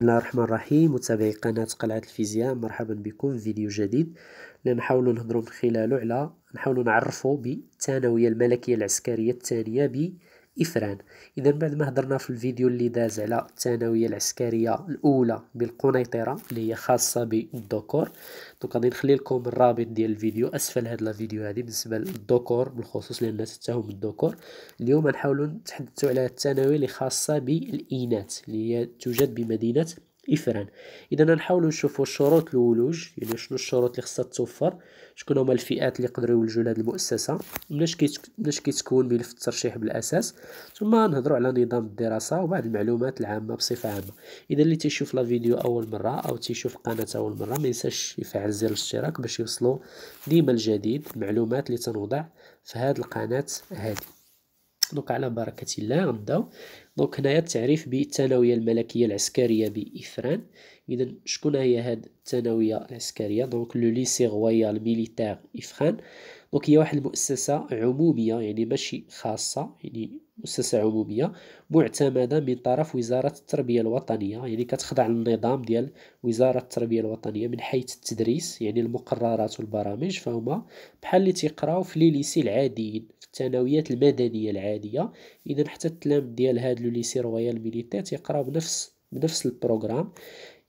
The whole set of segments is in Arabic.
بسم الله الرحمن الرحيم متابعي قناة قلعة الفيزياء مرحبا بكم في فيديو جديد نحاول نهضروا من خلاله على نحاول نعرفوا بالثانوية الملكية العسكرية الثانية إفران إذا بعد ما هضرنا في الفيديو اللي داز على الثانوية العسكرية الأولى بالقنيطرة اللي هي خاصة بالذكور دونك غادي نخلي لكم الرابط ديال الفيديو أسفل هاد الفيديو هادي بالنسبة للذكور بالخصوص لأن الناس حتى هما الذكور اليوم غنحاولوا نتحدثوا على الثانوية اللي خاصة بالإناث اللي هي توجد بمدينة إفران إذا نحاول نشوفوا الشروط الولوج يعني شنو الشروط اللي خصها توفر شكون هما الفئات اللي يقدروا يولجوا لهاد المؤسسة باش كيتكون ملف الترشيح بالأساس ثم نهضروا على نظام الدراسة وبعض المعلومات العامة بصفة عامة إذا اللي تيشوف لا فيديو أول مرة أو تيشوف القناة أول مرة ما ينساش يفعل زر الاشتراك باش يوصلوا ديما الجديد المعلومات اللي تنوضع في هاد القناة هذه دونك على بركة الله غنبداو دونك هنايا التعريف بالثانوية الملكية العسكرية بإفران اذا شكون هي هاد الثانويه العسكريه دونك لو ليسي رويال ميليتير افخان دونك هي واحد المؤسسه عموميه يعني ماشي خاصه يعني مؤسسه عموميه معتمده من طرف وزاره التربيه الوطنيه يعني كتخضع للنظام ديال وزاره التربيه الوطنيه من حيث التدريس يعني المقررات والبرامج فهما بحال اللي تيقراو في لي ليسي العاديين في الثانويات المدنيه العاديه اذا حتى التلام ديال هاد لو ليسي رويال ميليتير تيقراو بنفس بنفس البروغرام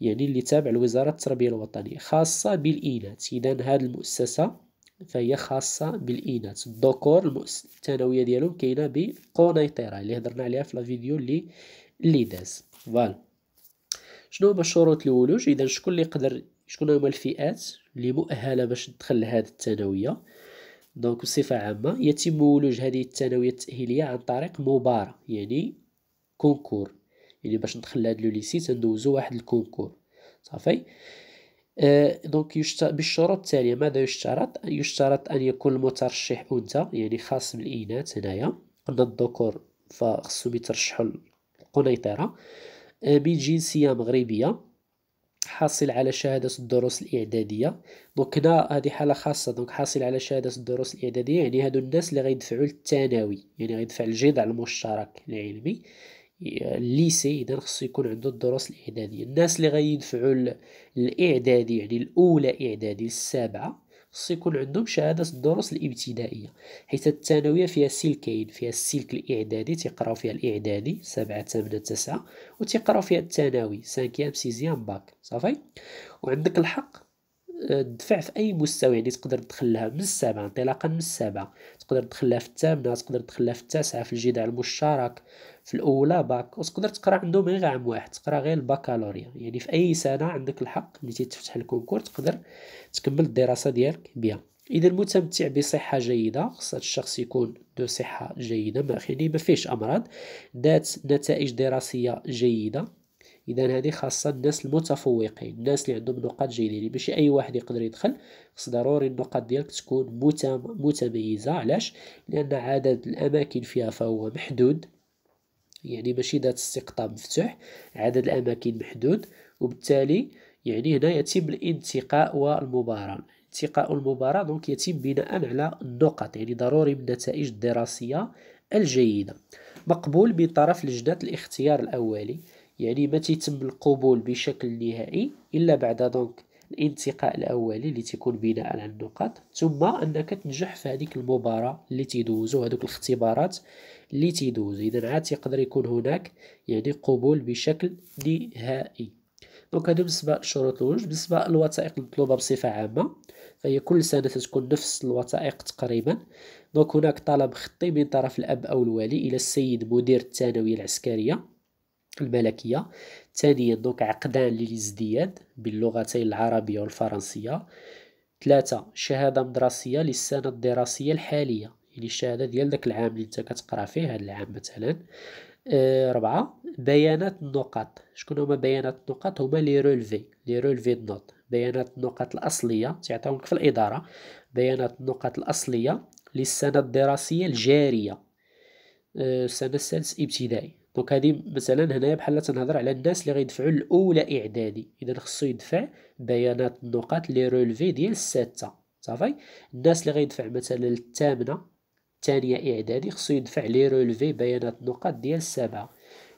يعني اللي تابع لوزارة التربية الوطنية خاصة بالإناث إذا هذه المؤسسة فهي خاصة بالإناث الذكور المؤس... الثانوية ديالهم كاينة بقنيطرة اللي هضرنا عليها في الفيديو اللي اللي داز فوالا شنو هما الشروط الولوج إذا شكون اللي يقدر شكون هما الفئات اللي مؤهلة باش تدخل لهذه الثانوية دونك بصفة عامة يتم ولوج هذه الثانوية التأهيلية عن طريق مباراة يعني كونكور يعني باش ندخل لهاد لو ليسيت تندوزو واحد الكونكور صافي آه، دونك يشترط بالشروط التاليه ماذا يشترط يشترط ان يكون المترشح انثى يعني خاص بالاناث هنايا اما الذكور فخصهم يترشحوا القنيطره أه من جنسيه مغربيه حاصل على شهادة الدروس الإعدادية دونك هنا هذه حالة خاصة دونك حاصل على شهادة الدروس الإعدادية يعني هادو الناس اللي غيدفعوا للثانوي يعني غيدفع الجذع المشترك العلمي الليسي اذا خصو يكون عنده الدروس الاعداديه الناس اللي غيدفعوا الاعدادي يعني الاولى اعدادي السابعه خصو يكون عندهم شهاده الدروس الابتدائيه حيت الثانويه فيها سلكين فيها السلك الاعدادي تيقراو فيها الاعدادي سبعة ثمانية تسعة وتيقراو فيها الثانوي سانكيام سيزيام باك صافي وعندك الحق آه، تدفع في اي مستوى يعني تقدر تدخلها من السابعه انطلاقا من السابعه تقدر تدخلها في الثامنه تقدر تدخلها في التاسعه في الجدع المشترك في الاولى باك وتقدر تقرا عندهم غير عام واحد تقرا غير الباكالوريا يعني في اي سنه عندك الحق اللي تيتفتح الكونكور تقدر تكمل الدراسه ديالك بها اذا المتمتع بصحه جيده خص هذا الشخص يكون ذو صحه جيده ما يعني ما فيهش امراض ذات نتائج دراسيه جيده اذا هذه خاصه الناس المتفوقين الناس اللي عندهم نقاط جيده يعني ماشي اي واحد يقدر يدخل خص ضروري النقاط ديالك تكون متميزه علاش لان عدد الاماكن فيها فهو محدود يعني ماشي ذات استقطاب مفتوح عدد الأماكن محدود وبالتالي يعني هنا يتم الانتقاء والمباراة انتقاء المباراة دونك يتم بناء على النقط يعني ضروري من النتائج الدراسية الجيدة مقبول من طرف لجنة الاختيار الأولي يعني ما تيتم القبول بشكل نهائي إلا بعد دونك الانتقاء الاولي اللي تيكون بناء على النقاط ثم انك تنجح في هذيك المباراه اللي تيدوزو هذوك الاختبارات اللي تيدوز اذا عاد يقدر يكون هناك يعني قبول بشكل نهائي دونك هادو بالنسبه للشروط الولج بالنسبه للوثائق المطلوبه بصفه عامه فهي كل سنه تتكون نفس الوثائق تقريبا دونك هناك طلب خطي من طرف الاب او الوالي الى السيد مدير الثانويه العسكريه الملكية ثانيا دوك عقدان للازدياد باللغتين العربية والفرنسية ثلاثة شهادة مدرسية للسنة الدراسية الحالية يعني الشهادة ديال داك العام اللي انت كتقرا فيه هذا العام مثلا أه ربعة بيانات النقاط شكون هما بيانات النقاط هما لي رولفي لي رولفي نوت بيانات النقاط الأصلية تعطونك في الإدارة بيانات النقاط الأصلية للسنة الدراسية الجارية آه، السنة السادس ابتدائي دونك هادي مثلا هنايا بحال تنهضر على الناس اللي غيدفعوا الاولى اعدادي اذا خصو يدفع بيانات النقاط لي رولفي ديال السادسه صافي الناس اللي غيدفع مثلا الثامنه الثانيه اعدادي خصو يدفع لي رولفي بيانات النقاط ديال السابعه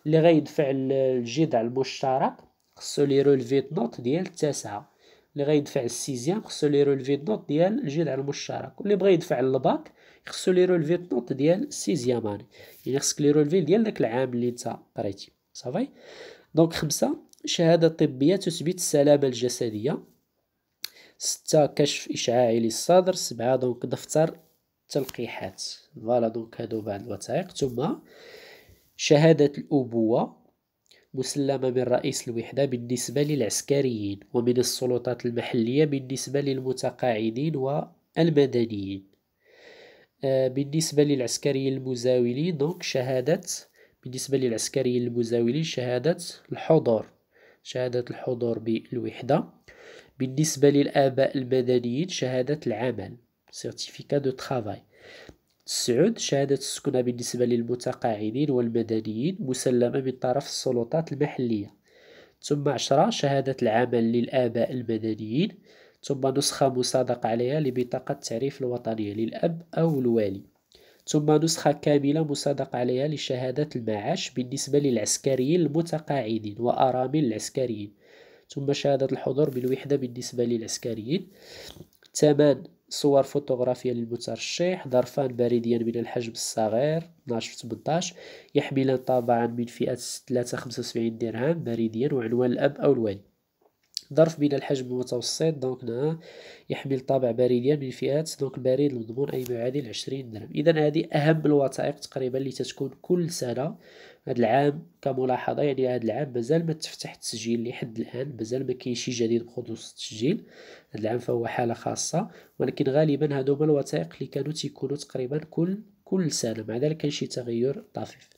اللي غيدفع الجذع المشترك خصو لي رولفي نوت ديال التاسعه اللي غيدفع السيزيام خصو لي رولفي نوت ديال الجذع المشترك واللي بغى يدفع الباك خصو لي رولفي النوط ديال سيزيام اني يعني خصك لي رولفي ديال داك العام اللي نتا قريتي صافي دونك خمسة شهادة طبية تثبت السلامة الجسدية ستة كشف إشعاعي للصدر سبعة دونك دفتر تلقيحات فوالا دونك هادو بعض الوثائق ثم شهادة الأبوة مسلمة من رئيس الوحدة بالنسبة للعسكريين ومن السلطات المحلية بالنسبة للمتقاعدين والمدنيين آه، بالنسبة للعسكري المزاولي دونك شهادة بالنسبة للعسكري المزاولي شهادة الحضور شهادة الحضور بالوحدة بالنسبة للآباء المدنيين شهادة العمل سيرتيفيكا دو ترافاي تسعود شهادة السكنة بالنسبة للمتقاعدين والمدنيين مسلمة من طرف السلطات المحلية ثم عشرة شهادة العمل للآباء المدنيين ثم نسخة مصادقة عليها لبطاقة التعريف الوطنية للأب أو الوالي ثم نسخة كاملة مصادقة عليها لشهادة المعاش بالنسبة للعسكريين المتقاعدين وأرامل العسكريين ثم شهادة الحضور بالوحدة بالنسبة للعسكريين ثمان صور فوتوغرافية للمترشح ظرفان بارديان من الحجم الصغير 12 18 يحملان طابعا من فئة 3-75 درهم بارديان وعنوان الأب أو الوالي ظرف بين الحجم المتوسط دونك نها يحمل طابع بريديا من فئات دونك البريد المضمون أي ما يعادل 20 درهم إذا هذه أهم الوثائق تقريبا اللي تتكون كل سنة هذا العام كملاحظة يعني هذا العام مازال ما تفتح التسجيل لحد الآن مازال ما كاين شي جديد بخصوص التسجيل هذا العام فهو حالة خاصة ولكن غالبا هادو هما الوثائق اللي كانوا تيكونوا تقريبا كل كل سنة مع ذلك كان شي تغير طفيف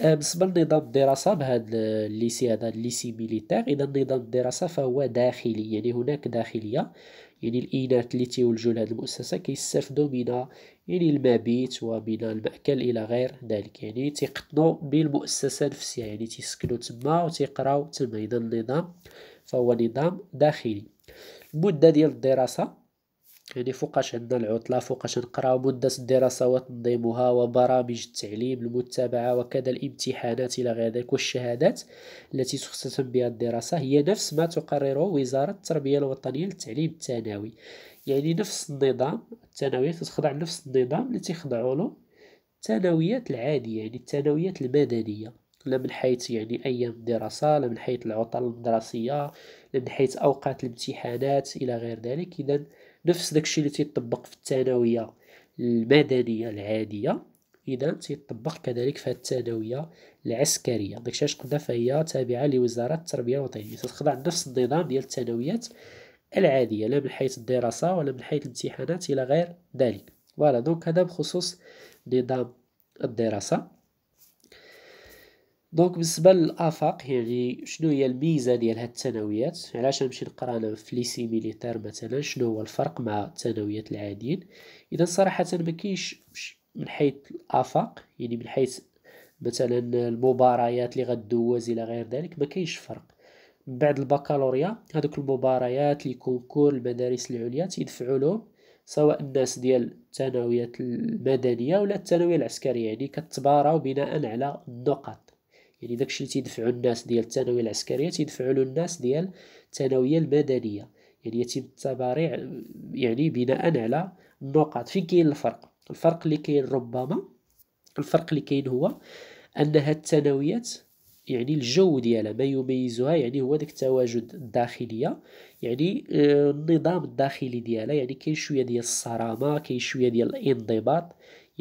بالنسبه لنظام الدراسه بهذا الليسي هذا الليسي ميليتير اذا نظام الدراسه فهو داخلي يعني هناك داخليه يعني الاناث اللي تيولجوا لهذه المؤسسه كيستافدوا من يعني المبيت ومن الماكل الى غير ذلك يعني تيقطنوا بالمؤسسه نفسها يعني تيسكنوا تما وتيقراو تما اذا النظام فهو نظام داخلي المده ديال الدراسه يعني فوقاش عندنا العطلة فوقاش نقراو مدة الدراسة وتنظيمها وبرامج التعليم المتبعة وكذا الامتحانات إلى غير ذلك والشهادات التي تختتم بها الدراسة هي نفس ما تقرره وزارة التربية الوطنية للتعليم الثانوي يعني نفس النظام الثانوية تخضع لنفس النظام اللي تخضعوا له الثانويات العادية يعني الثانويات المدنية لا من حيث يعني أيام الدراسة لا من حيث العطل الدراسية لا من حيث أوقات الامتحانات إلى غير ذلك إذا نفس داكشي اللي تيطبق في الثانويه المدنيه العاديه اذا تيطبق كذلك في الثانويه العسكريه داكشي اش قلنا فهي تابعه لوزاره التربيه الوطنيه تتخضع لنفس النظام ديال الثانويات العاديه لا من حيث الدراسه ولا من حيث الامتحانات الى غير ذلك فوالا دونك هذا بخصوص نظام الدراسه دونك بالنسبه للافاق يعني شنو هي الميزه ديال هاد الثانويات علاش نمشي نقرا انا في ليسي ميليتير مثلا شنو هو الفرق مع الثانويات العاديين اذا صراحه ما كاينش من حيث الافاق يعني من حيث مثلا المباريات اللي غدوز الى غير ذلك ما كاينش فرق من بعد البكالوريا هذوك المباريات لي كونكور المدارس العليا تيدفعوا لهم سواء الناس ديال الثانويات المدنيه ولا الثانويه العسكريه يعني كتباراو بناء على النقط يعني داكشي اللي تيدفعو الناس ديال الثانويه العسكريه تيدفعوا له الناس ديال الثانويه المدنيه يعني يتم التباريع يعني بناء على النقاط فين كاين الفرق الفرق اللي كاين ربما الفرق اللي كاين هو انها الثانويات يعني الجو ديالها ما يميزها يعني هو داك التواجد الداخليه يعني آه، النظام الداخلي ديالها يعني كاين شويه ديال الصرامه كاين شويه ديال الانضباط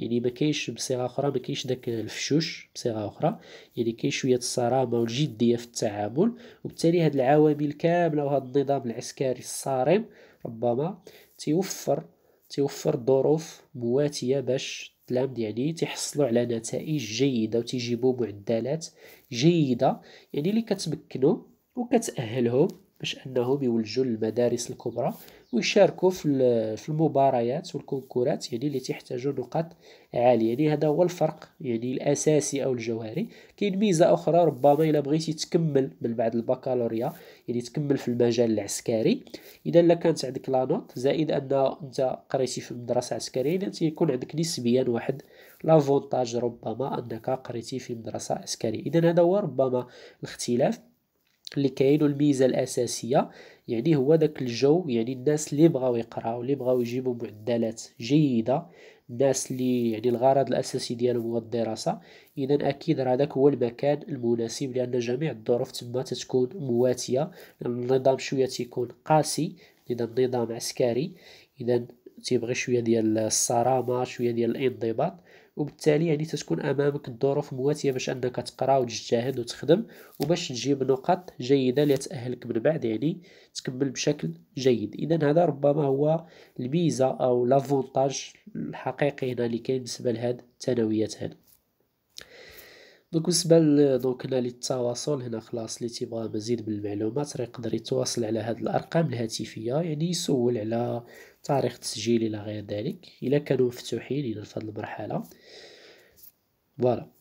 يعني ما كاينش بصيغه اخرى ما كاينش داك الفشوش بصيغه اخرى يعني كاين شويه الصرامه والجديه في التعامل وبالتالي هاد العوامل كامله وهاد النظام العسكري الصارم ربما تيوفر تيوفر ظروف مواتيه باش التلامذ يعني تيحصلوا على نتائج جيده وتيجيبوا معدلات جيده يعني اللي كتمكنهم وكتاهلهم باش انهم يولجوا للمدارس الكبرى ويشاركوا في في المباريات والكونكورات يعني اللي تحتاجوا نقاط عاليه يعني هذا هو الفرق يعني الاساسي او الجوهري كاين ميزه اخرى ربما الا بغيتي تكمل من بعد البكالوريا يعني تكمل في المجال العسكري اذا لا كانت عندك نوت زائد ان انت قريتي في مدرسه عسكريه يعني تيكون عندك نسبيا واحد لافونتاج ربما انك قريتي في مدرسه عسكريه اذا هذا هو ربما الاختلاف اللي كاينو الميزه الاساسيه يعني هو داك الجو يعني الناس اللي بغاو يقراو اللي بغاو يجيبوا معدلات جيده الناس اللي يعني الغرض الاساسي ديالهم هو الدراسه اذا اكيد راه داك هو المكان المناسب لان جميع الظروف تما تتكون مواتيه النظام شويه تيكون قاسي اذا النظام عسكري اذا تيبغي شويه ديال الصرامه شويه ديال الانضباط وبالتالي يعني تتكون امامك الظروف مواتيه باش انك تقرا وتجتهد وتخدم وباش تجيب نقاط جيده اللي تاهلك من بعد يعني تكمل بشكل جيد اذا هذا ربما هو الميزه او لافونتاج الحقيقي هنا اللي كاين بالنسبه لهاد الثانويات هاد دونك بالنسبه دونك هنا للتواصل هنا خلاص اللي تيبغى مزيد من المعلومات راه يقدر يتواصل على هاد الارقام الهاتفيه يعني يسول على تاريخ تسجيل الى غير ذلك الا كانوا مفتوحين الى هاد المرحله فوالا